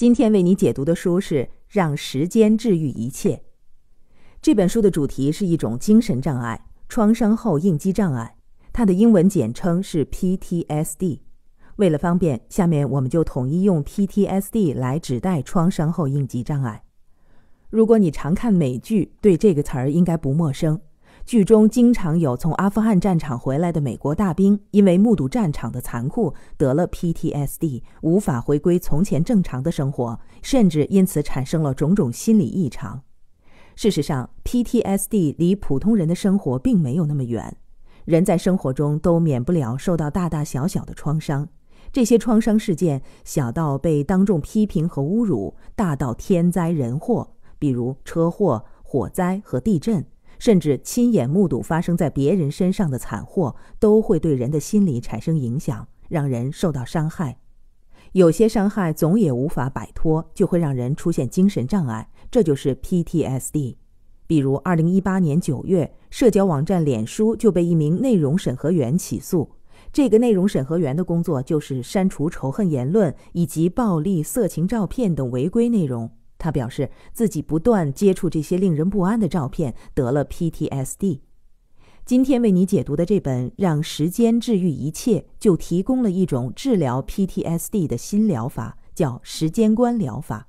今天为你解读的书是《让时间治愈一切》。这本书的主题是一种精神障碍——创伤后应激障碍，它的英文简称是 PTSD。为了方便，下面我们就统一用 PTSD 来指代创伤后应激障碍。如果你常看美剧，对这个词儿应该不陌生。剧中经常有从阿富汗战场回来的美国大兵，因为目睹战场的残酷，得了 PTSD，无法回归从前正常的生活，甚至因此产生了种种心理异常。事实上，PTSD 离普通人的生活并没有那么远，人在生活中都免不了受到大大小小的创伤。这些创伤事件，小到被当众批评和侮辱，大到天灾人祸，比如车祸、火灾和地震。甚至亲眼目睹发生在别人身上的惨祸，都会对人的心理产生影响，让人受到伤害。有些伤害总也无法摆脱，就会让人出现精神障碍，这就是 PTSD。比如，二零一八年九月，社交网站脸书就被一名内容审核员起诉。这个内容审核员的工作就是删除仇恨言论以及暴力、色情照片等违规内容。他表示自己不断接触这些令人不安的照片，得了 PTSD。今天为你解读的这本《让时间治愈一切》，就提供了一种治疗 PTSD 的新疗法，叫时间观疗法。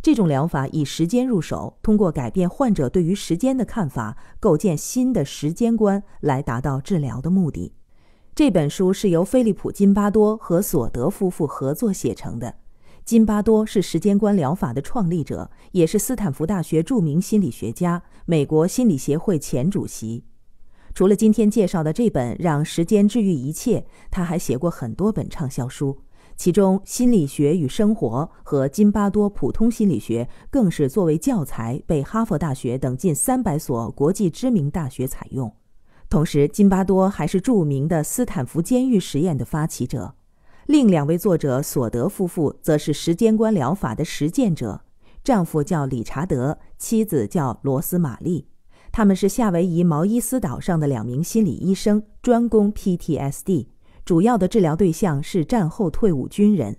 这种疗法以时间入手，通过改变患者对于时间的看法，构建新的时间观，来达到治疗的目的。这本书是由菲利普·金巴多和索德夫妇合作写成的。金巴多是时间观疗法的创立者，也是斯坦福大学著名心理学家、美国心理协会前主席。除了今天介绍的这本《让时间治愈一切》，他还写过很多本畅销书，其中《心理学与生活》和《金巴多普通心理学》更是作为教材被哈佛大学等近三百所国际知名大学采用。同时，金巴多还是著名的斯坦福监狱实验的发起者。另两位作者索德夫妇则是时间观疗法的实践者，丈夫叫理查德，妻子叫罗斯玛丽。他们是夏威夷毛伊斯岛上的两名心理医生，专攻 PTSD，主要的治疗对象是战后退伍军人。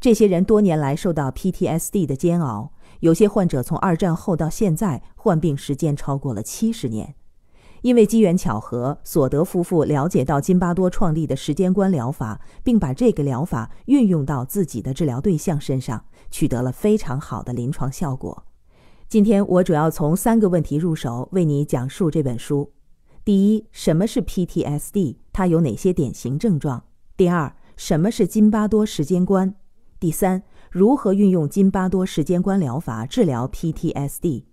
这些人多年来受到 PTSD 的煎熬，有些患者从二战后到现在患病时间超过了七十年。因为机缘巧合，索德夫妇了解到金巴多创立的时间观疗法，并把这个疗法运用到自己的治疗对象身上，取得了非常好的临床效果。今天我主要从三个问题入手，为你讲述这本书：第一，什么是 PTSD，它有哪些典型症状？第二，什么是金巴多时间观？第三，如何运用金巴多时间观疗法治疗 PTSD？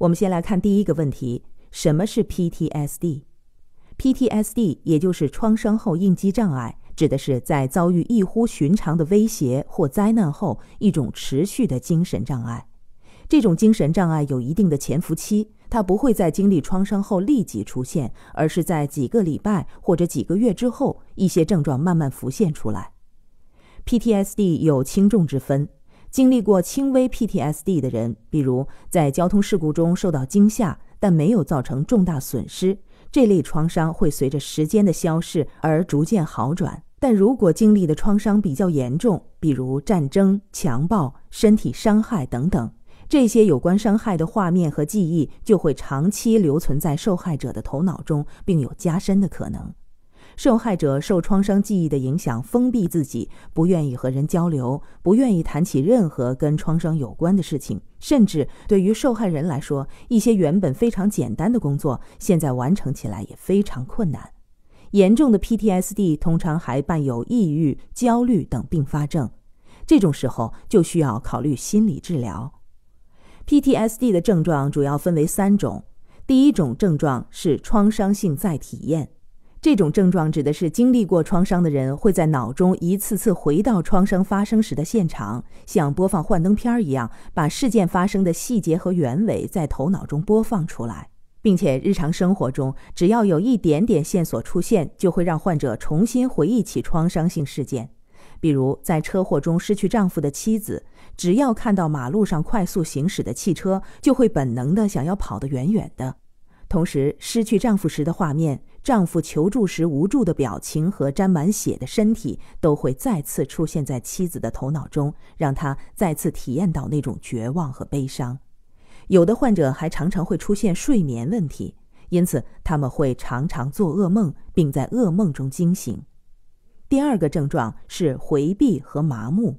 我们先来看第一个问题。什么是 PTSD？PTSD 也就是创伤后应激障碍，指的是在遭遇异乎寻常的威胁或灾难后，一种持续的精神障碍。这种精神障碍有一定的潜伏期，它不会在经历创伤后立即出现，而是在几个礼拜或者几个月之后，一些症状慢慢浮现出来。PTSD 有轻重之分，经历过轻微 PTSD 的人，比如在交通事故中受到惊吓。但没有造成重大损失，这类创伤会随着时间的消逝而逐渐好转。但如果经历的创伤比较严重，比如战争、强暴、身体伤害等等，这些有关伤害的画面和记忆就会长期留存在受害者的头脑中，并有加深的可能。受害者受创伤记忆的影响，封闭自己，不愿意和人交流，不愿意谈起任何跟创伤有关的事情。甚至对于受害人来说，一些原本非常简单的工作，现在完成起来也非常困难。严重的 PTSD 通常还伴有抑郁、焦虑等并发症。这种时候就需要考虑心理治疗。PTSD 的症状主要分为三种，第一种症状是创伤性再体验。这种症状指的是经历过创伤的人会在脑中一次次回到创伤发生时的现场，像播放幻灯片一样，把事件发生的细节和原委在头脑中播放出来，并且日常生活中，只要有一点点线索出现，就会让患者重新回忆起创伤性事件。比如，在车祸中失去丈夫的妻子，只要看到马路上快速行驶的汽车，就会本能的想要跑得远远的，同时失去丈夫时的画面。丈夫求助时无助的表情和沾满血的身体都会再次出现在妻子的头脑中，让她再次体验到那种绝望和悲伤。有的患者还常常会出现睡眠问题，因此他们会常常做噩梦，并在噩梦中惊醒。第二个症状是回避和麻木。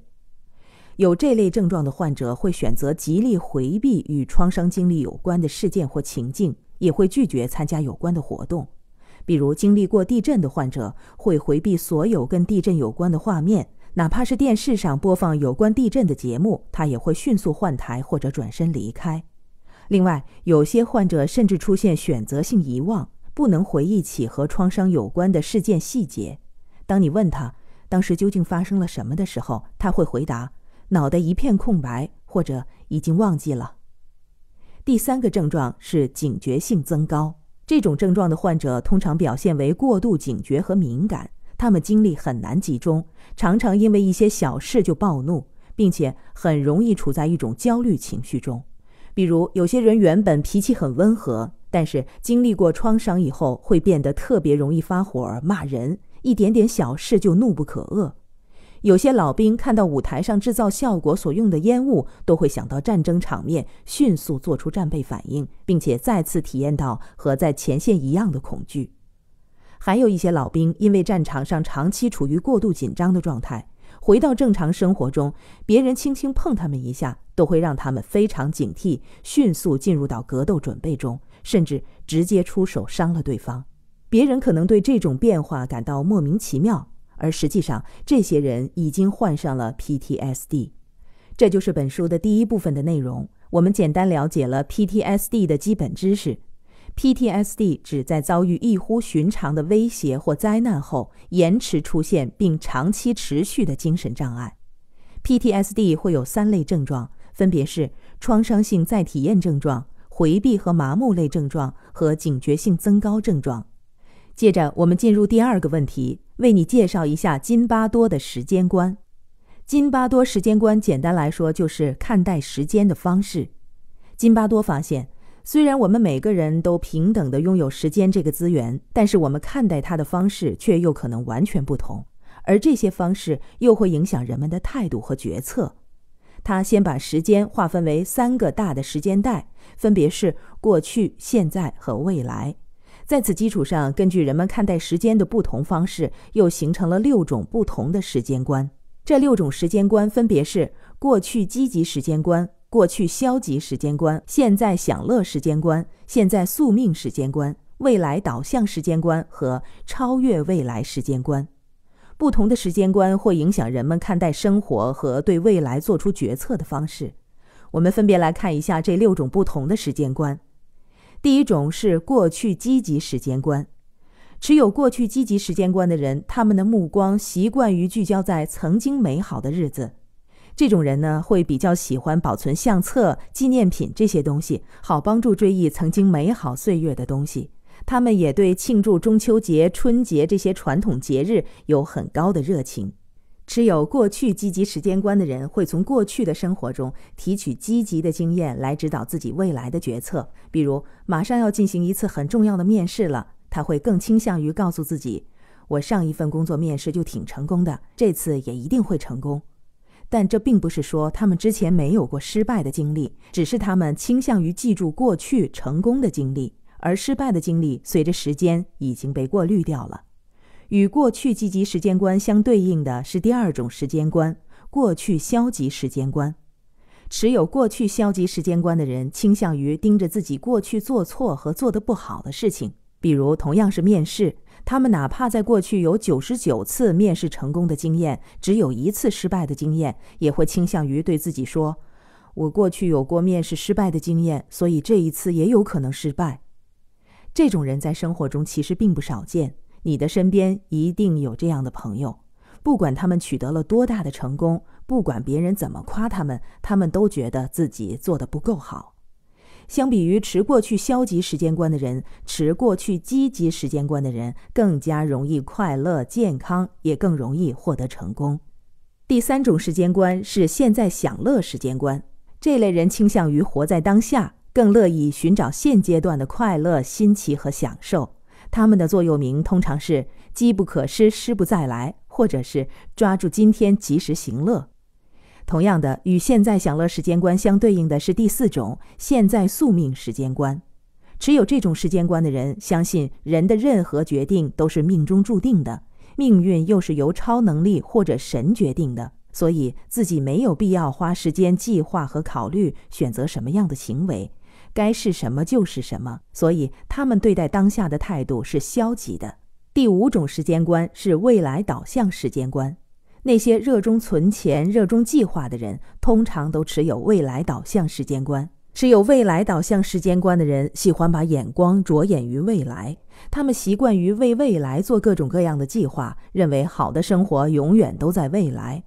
有这类症状的患者会选择极力回避与创伤经历有关的事件或情境，也会拒绝参加有关的活动。比如经历过地震的患者会回避所有跟地震有关的画面，哪怕是电视上播放有关地震的节目，他也会迅速换台或者转身离开。另外，有些患者甚至出现选择性遗忘，不能回忆起和创伤有关的事件细节。当你问他当时究竟发生了什么的时候，他会回答：脑袋一片空白，或者已经忘记了。第三个症状是警觉性增高。这种症状的患者通常表现为过度警觉和敏感，他们精力很难集中，常常因为一些小事就暴怒，并且很容易处在一种焦虑情绪中。比如，有些人原本脾气很温和，但是经历过创伤以后，会变得特别容易发火、骂人，一点点小事就怒不可遏。有些老兵看到舞台上制造效果所用的烟雾，都会想到战争场面，迅速做出战备反应，并且再次体验到和在前线一样的恐惧。还有一些老兵因为战场上长期处于过度紧张的状态，回到正常生活中，别人轻轻碰他们一下，都会让他们非常警惕，迅速进入到格斗准备中，甚至直接出手伤了对方。别人可能对这种变化感到莫名其妙。而实际上，这些人已经患上了 PTSD。这就是本书的第一部分的内容。我们简单了解了 PTSD 的基本知识。PTSD 指在遭遇异乎寻常的威胁或灾难后延迟出现并长期持续的精神障碍。PTSD 会有三类症状，分别是创伤性再体验症状、回避和麻木类症状和警觉性增高症状。接着，我们进入第二个问题，为你介绍一下津巴多的时间观。津巴多时间观简单来说，就是看待时间的方式。津巴多发现，虽然我们每个人都平等的拥有时间这个资源，但是我们看待它的方式却又可能完全不同，而这些方式又会影响人们的态度和决策。他先把时间划分为三个大的时间带，分别是过去、现在和未来。在此基础上，根据人们看待时间的不同方式，又形成了六种不同的时间观。这六种时间观分别是：过去积极时间观、过去消极时间观、现在享乐时间观、现在宿命时间观、未来导向时间观和超越未来时间观。不同的时间观会影响人们看待生活和对未来做出决策的方式。我们分别来看一下这六种不同的时间观。第一种是过去积极时间观，持有过去积极时间观的人，他们的目光习惯于聚焦在曾经美好的日子。这种人呢，会比较喜欢保存相册、纪念品这些东西，好帮助追忆曾经美好岁月的东西。他们也对庆祝中秋节、春节这些传统节日有很高的热情。持有过去积极时间观的人会从过去的生活中提取积极的经验来指导自己未来的决策。比如，马上要进行一次很重要的面试了，他会更倾向于告诉自己：“我上一份工作面试就挺成功的，这次也一定会成功。”但这并不是说他们之前没有过失败的经历，只是他们倾向于记住过去成功的经历，而失败的经历随着时间已经被过滤掉了。与过去积极时间观相对应的是第二种时间观——过去消极时间观。持有过去消极时间观的人，倾向于盯着自己过去做错和做得不好的事情。比如，同样是面试，他们哪怕在过去有九十九次面试成功的经验，只有一次失败的经验，也会倾向于对自己说：“我过去有过面试失败的经验，所以这一次也有可能失败。”这种人在生活中其实并不少见。你的身边一定有这样的朋友，不管他们取得了多大的成功，不管别人怎么夸他们，他们都觉得自己做的不够好。相比于持过去消极时间观的人，持过去积极时间观的人更加容易快乐、健康，也更容易获得成功。第三种时间观是现在享乐时间观，这类人倾向于活在当下，更乐意寻找现阶段的快乐、新奇和享受。他们的座右铭通常是“机不可失，失不再来”，或者是“抓住今天，及时行乐”。同样的，与现在享乐时间观相对应的是第四种现在宿命时间观。持有这种时间观的人，相信人的任何决定都是命中注定的，命运又是由超能力或者神决定的，所以自己没有必要花时间计划和考虑选择什么样的行为。该是什么就是什么，所以他们对待当下的态度是消极的。第五种时间观是未来导向时间观，那些热衷存钱、热衷计划的人，通常都持有未来导向时间观。持有未来导向时间观的人，喜欢把眼光着眼于未来，他们习惯于为未来做各种各样的计划，认为好的生活永远都在未来。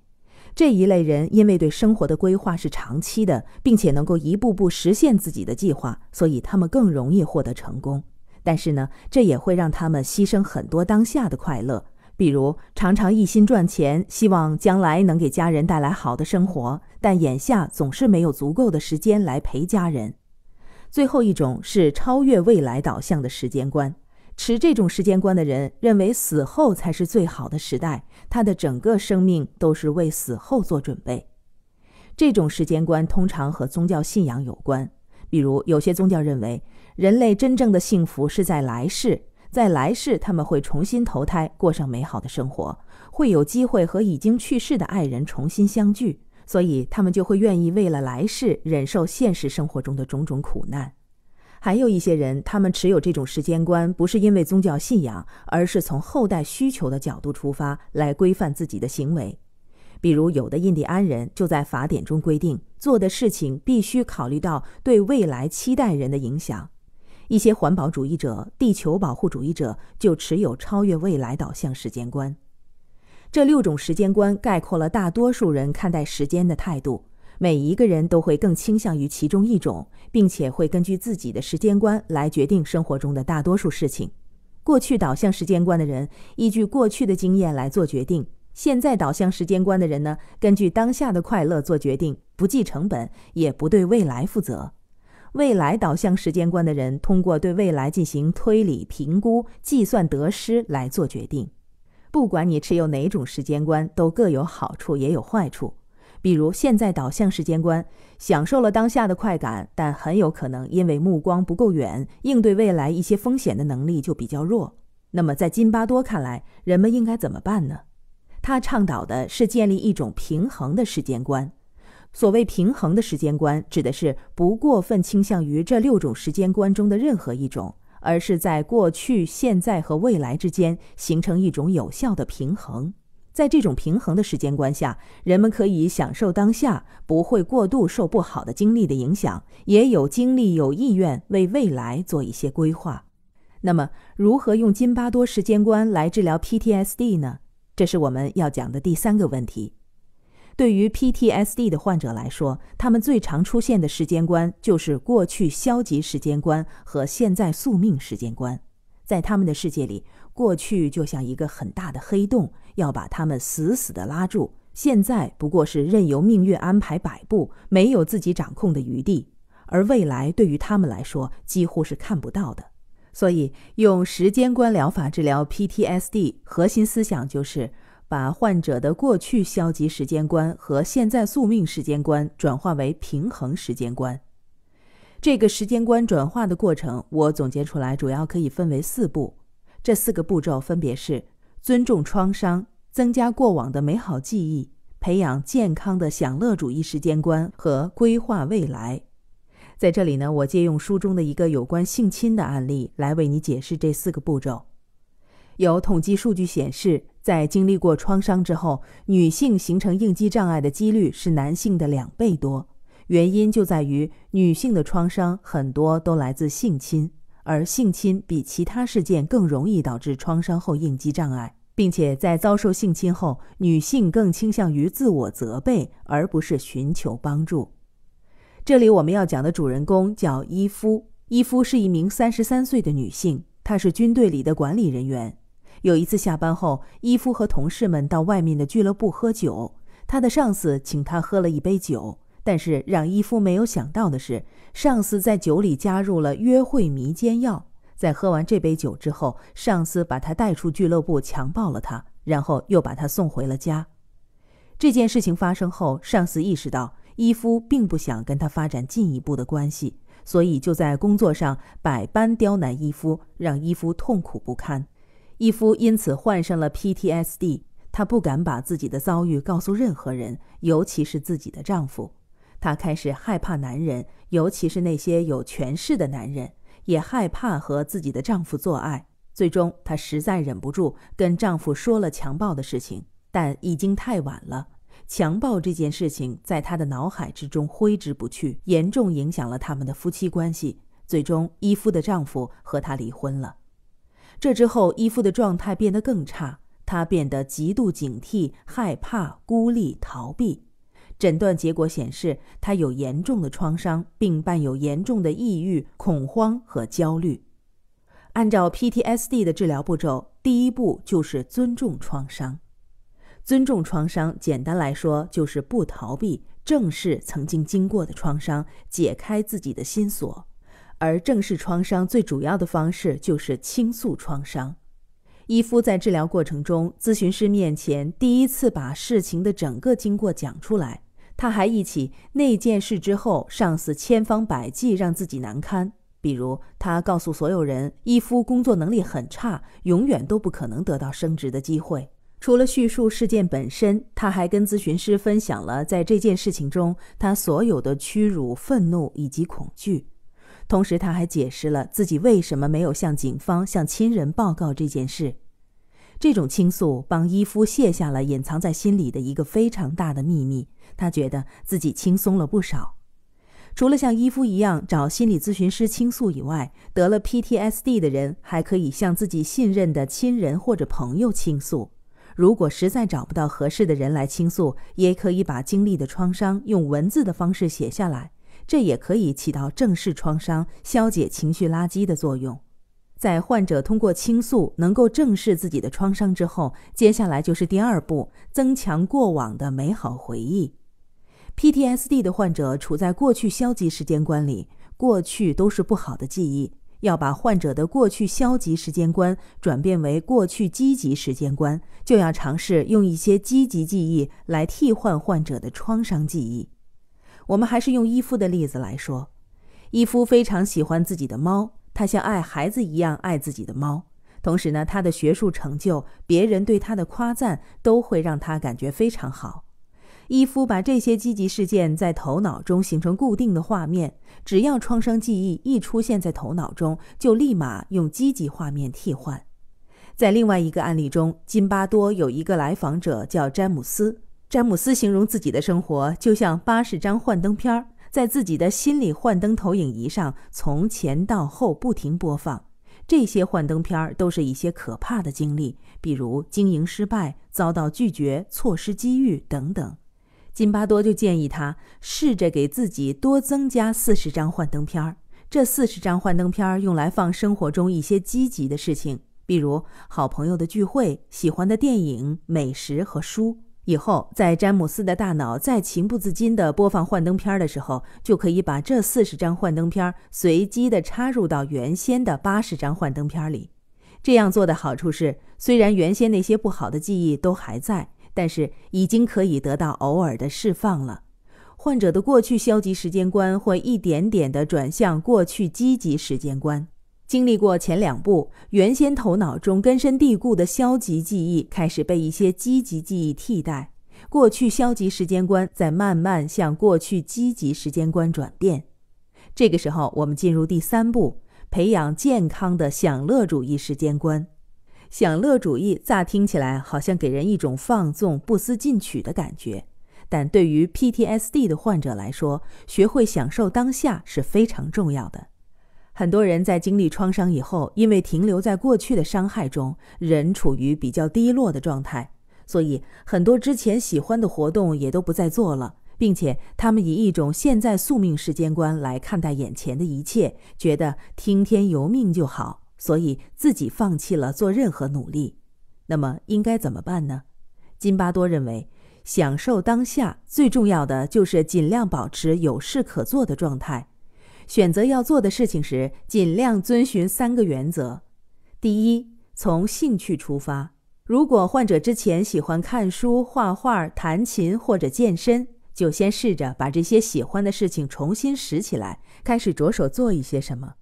这一类人因为对生活的规划是长期的，并且能够一步步实现自己的计划，所以他们更容易获得成功。但是呢，这也会让他们牺牲很多当下的快乐，比如常常一心赚钱，希望将来能给家人带来好的生活，但眼下总是没有足够的时间来陪家人。最后一种是超越未来导向的时间观。持这种时间观的人认为，死后才是最好的时代。他的整个生命都是为死后做准备。这种时间观通常和宗教信仰有关。比如，有些宗教认为，人类真正的幸福是在来世，在来世他们会重新投胎，过上美好的生活，会有机会和已经去世的爱人重新相聚。所以，他们就会愿意为了来世忍受现实生活中的种种苦难。还有一些人，他们持有这种时间观，不是因为宗教信仰，而是从后代需求的角度出发来规范自己的行为。比如，有的印第安人就在法典中规定，做的事情必须考虑到对未来期待人的影响。一些环保主义者、地球保护主义者就持有超越未来导向时间观。这六种时间观概括了大多数人看待时间的态度。每一个人都会更倾向于其中一种，并且会根据自己的时间观来决定生活中的大多数事情。过去导向时间观的人，依据过去的经验来做决定；现在导向时间观的人呢，根据当下的快乐做决定，不计成本，也不对未来负责。未来导向时间观的人，通过对未来进行推理、评估、计算得失来做决定。不管你持有哪种时间观，都各有好处，也有坏处。比如，现在导向时间观，享受了当下的快感，但很有可能因为目光不够远，应对未来一些风险的能力就比较弱。那么，在金巴多看来，人们应该怎么办呢？他倡导的是建立一种平衡的时间观。所谓平衡的时间观，指的是不过分倾向于这六种时间观中的任何一种，而是在过去、现在和未来之间形成一种有效的平衡。在这种平衡的时间观下，人们可以享受当下，不会过度受不好的经历的影响，也有精力、有意愿为未来做一些规划。那么，如何用金巴多时间观来治疗 PTSD 呢？这是我们要讲的第三个问题。对于 PTSD 的患者来说，他们最常出现的时间观就是过去消极时间观和现在宿命时间观，在他们的世界里。过去就像一个很大的黑洞，要把他们死死的拉住；现在不过是任由命运安排摆布，没有自己掌控的余地；而未来对于他们来说几乎是看不到的。所以，用时间观疗法治疗 PTSD，核心思想就是把患者的过去消极时间观和现在宿命时间观转化为平衡时间观。这个时间观转化的过程，我总结出来主要可以分为四步。这四个步骤分别是：尊重创伤、增加过往的美好记忆、培养健康的享乐主义时间观和规划未来。在这里呢，我借用书中的一个有关性侵的案例来为你解释这四个步骤。有统计数据显示，在经历过创伤之后，女性形成应激障碍的几率是男性的两倍多。原因就在于女性的创伤很多都来自性侵。而性侵比其他事件更容易导致创伤后应激障碍，并且在遭受性侵后，女性更倾向于自我责备，而不是寻求帮助。这里我们要讲的主人公叫伊夫，伊夫是一名三十三岁的女性，她是军队里的管理人员。有一次下班后，伊夫和同事们到外面的俱乐部喝酒，她的上司请她喝了一杯酒。但是让伊夫没有想到的是，上司在酒里加入了约会迷奸药。在喝完这杯酒之后，上司把他带出俱乐部，强暴了他，然后又把他送回了家。这件事情发生后，上司意识到伊夫并不想跟他发展进一步的关系，所以就在工作上百般刁难伊夫，让伊夫痛苦不堪。伊夫因此患上了 PTSD，他不敢把自己的遭遇告诉任何人，尤其是自己的丈夫。她开始害怕男人，尤其是那些有权势的男人，也害怕和自己的丈夫做爱。最终，她实在忍不住跟丈夫说了强暴的事情，但已经太晚了。强暴这件事情在她的脑海之中挥之不去，严重影响了他们的夫妻关系。最终，伊夫的丈夫和她离婚了。这之后，伊夫的状态变得更差，她变得极度警惕、害怕、孤立、逃避。诊断结果显示，他有严重的创伤，并伴有严重的抑郁、恐慌和焦虑。按照 PTSD 的治疗步骤，第一步就是尊重创伤。尊重创伤，简单来说就是不逃避，正视曾经经过的创伤，解开自己的心锁。而正视创伤最主要的方式就是倾诉创伤。伊夫在治疗过程中，咨询师面前第一次把事情的整个经过讲出来。他还忆起那件事之后，上司千方百计让自己难堪，比如他告诉所有人伊夫工作能力很差，永远都不可能得到升职的机会。除了叙述事件本身，他还跟咨询师分享了在这件事情中他所有的屈辱、愤怒以及恐惧。同时，他还解释了自己为什么没有向警方、向亲人报告这件事。这种倾诉帮伊夫卸下了隐藏在心里的一个非常大的秘密。他觉得自己轻松了不少。除了像伊夫一样找心理咨询师倾诉以外，得了 PTSD 的人还可以向自己信任的亲人或者朋友倾诉。如果实在找不到合适的人来倾诉，也可以把经历的创伤用文字的方式写下来，这也可以起到正视创伤、消解情绪垃圾的作用。在患者通过倾诉能够正视自己的创伤之后，接下来就是第二步，增强过往的美好回忆。PTSD 的患者处在过去消极时间观里，过去都是不好的记忆。要把患者的过去消极时间观转变为过去积极时间观，就要尝试用一些积极记忆来替换患者的创伤记忆。我们还是用伊夫的例子来说，伊夫非常喜欢自己的猫，他像爱孩子一样爱自己的猫。同时呢，他的学术成就、别人对他的夸赞都会让他感觉非常好。伊夫把这些积极事件在头脑中形成固定的画面，只要创伤记忆一出现在头脑中，就立马用积极画面替换。在另外一个案例中，津巴多有一个来访者叫詹姆斯。詹姆斯形容自己的生活就像八十张幻灯片，在自己的心理幻灯投影仪上从前到后不停播放。这些幻灯片都是一些可怕的经历，比如经营失败、遭到拒绝、错失机遇等等。金巴多就建议他试着给自己多增加四十张幻灯片儿。这四十张幻灯片用来放生活中一些积极的事情，比如好朋友的聚会、喜欢的电影、美食和书。以后在詹姆斯的大脑再情不自禁地播放幻灯片的时候，就可以把这四十张幻灯片随机地插入到原先的八十张幻灯片里。这样做的好处是，虽然原先那些不好的记忆都还在。但是已经可以得到偶尔的释放了，患者的过去消极时间观会一点点地转向过去积极时间观。经历过前两步，原先头脑中根深蒂固的消极记忆开始被一些积极记忆替代，过去消极时间观在慢慢向过去积极时间观转变。这个时候，我们进入第三步，培养健康的享乐主义时间观。享乐主义乍听起来好像给人一种放纵、不思进取的感觉，但对于 PTSD 的患者来说，学会享受当下是非常重要的。很多人在经历创伤以后，因为停留在过去的伤害中，仍处于比较低落的状态，所以很多之前喜欢的活动也都不再做了，并且他们以一种现在宿命时间观来看待眼前的一切，觉得听天由命就好。所以自己放弃了做任何努力，那么应该怎么办呢？金巴多认为，享受当下最重要的就是尽量保持有事可做的状态。选择要做的事情时，尽量遵循三个原则：第一，从兴趣出发。如果患者之前喜欢看书、画画、弹琴或者健身，就先试着把这些喜欢的事情重新拾起来，开始着手做一些什么。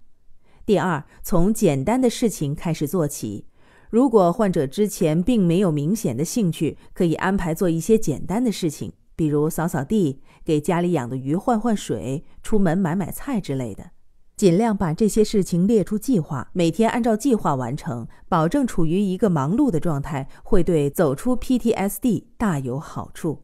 第二，从简单的事情开始做起。如果患者之前并没有明显的兴趣，可以安排做一些简单的事情，比如扫扫地、给家里养的鱼换换水、出门买买菜之类的。尽量把这些事情列出计划，每天按照计划完成，保证处于一个忙碌的状态，会对走出 PTSD 大有好处。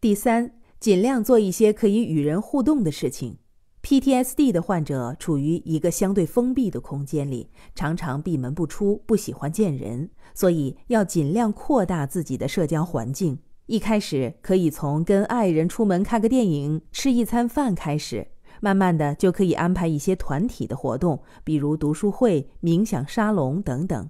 第三，尽量做一些可以与人互动的事情。PTSD 的患者处于一个相对封闭的空间里，常常闭门不出，不喜欢见人，所以要尽量扩大自己的社交环境。一开始可以从跟爱人出门看个电影、吃一餐饭开始，慢慢的就可以安排一些团体的活动，比如读书会、冥想沙龙等等。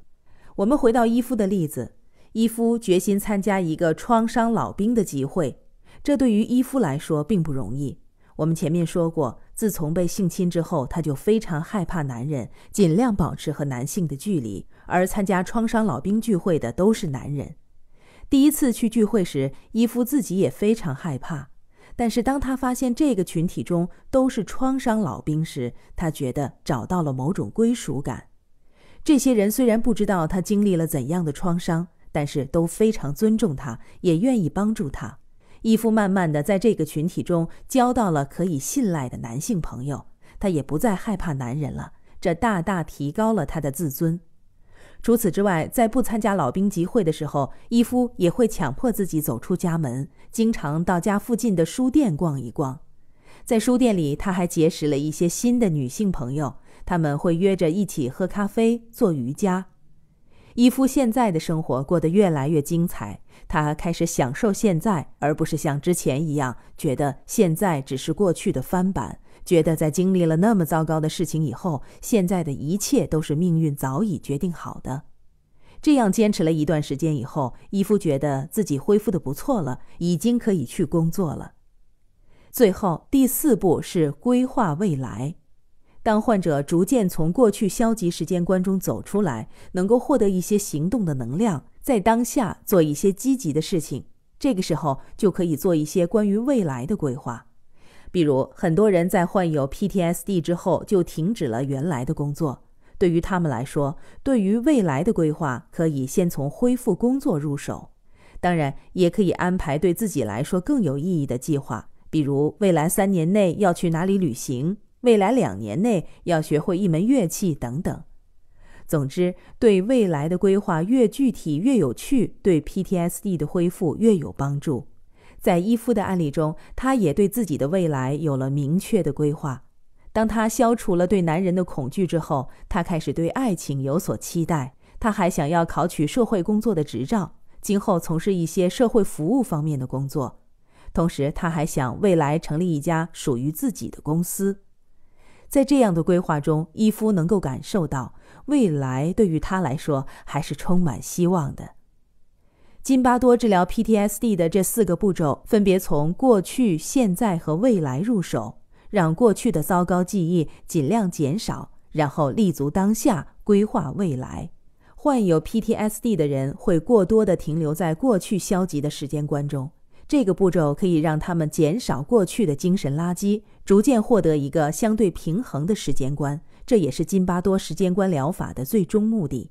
我们回到伊夫的例子，伊夫决心参加一个创伤老兵的集会，这对于伊夫来说并不容易。我们前面说过。自从被性侵之后，她就非常害怕男人，尽量保持和男性的距离。而参加创伤老兵聚会的都是男人。第一次去聚会时，伊夫自己也非常害怕。但是当他发现这个群体中都是创伤老兵时，他觉得找到了某种归属感。这些人虽然不知道他经历了怎样的创伤，但是都非常尊重他，也愿意帮助他。伊夫慢慢地在这个群体中交到了可以信赖的男性朋友，他也不再害怕男人了，这大大提高了他的自尊。除此之外，在不参加老兵集会的时候，伊夫也会强迫自己走出家门，经常到家附近的书店逛一逛。在书店里，他还结识了一些新的女性朋友，他们会约着一起喝咖啡、做瑜伽。伊夫现在的生活过得越来越精彩。他开始享受现在，而不是像之前一样觉得现在只是过去的翻版，觉得在经历了那么糟糕的事情以后，现在的一切都是命运早已决定好的。这样坚持了一段时间以后，伊夫觉得自己恢复的不错了，已经可以去工作了。最后，第四步是规划未来。当患者逐渐从过去消极时间观中走出来，能够获得一些行动的能量。在当下做一些积极的事情，这个时候就可以做一些关于未来的规划。比如，很多人在患有 PTSD 之后就停止了原来的工作。对于他们来说，对于未来的规划可以先从恢复工作入手，当然也可以安排对自己来说更有意义的计划，比如未来三年内要去哪里旅行，未来两年内要学会一门乐器等等。总之，对未来的规划越具体越有趣，对 PTSD 的恢复越有帮助。在伊夫的案例中，他也对自己的未来有了明确的规划。当他消除了对男人的恐惧之后，他开始对爱情有所期待。他还想要考取社会工作的执照，今后从事一些社会服务方面的工作。同时，他还想未来成立一家属于自己的公司。在这样的规划中，伊夫能够感受到。未来对于他来说还是充满希望的。津巴多治疗 PTSD 的这四个步骤，分别从过去、现在和未来入手，让过去的糟糕记忆尽量减少，然后立足当下，规划未来。患有 PTSD 的人会过多的停留在过去消极的时间观中，这个步骤可以让他们减少过去的精神垃圾，逐渐获得一个相对平衡的时间观。这也是金巴多时间观疗法的最终目的。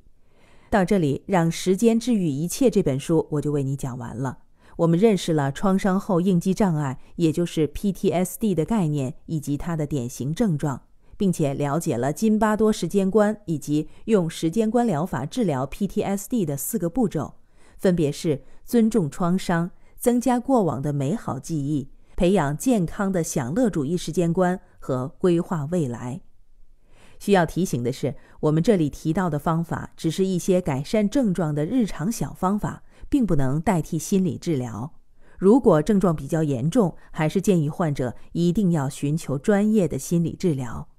到这里，让时间治愈一切这本书我就为你讲完了。我们认识了创伤后应激障碍，也就是 PTSD 的概念以及它的典型症状，并且了解了金巴多时间观以及用时间观疗法治疗 PTSD 的四个步骤，分别是尊重创伤、增加过往的美好记忆、培养健康的享乐主义时间观和规划未来。需要提醒的是，我们这里提到的方法只是一些改善症状的日常小方法，并不能代替心理治疗。如果症状比较严重，还是建议患者一定要寻求专业的心理治疗。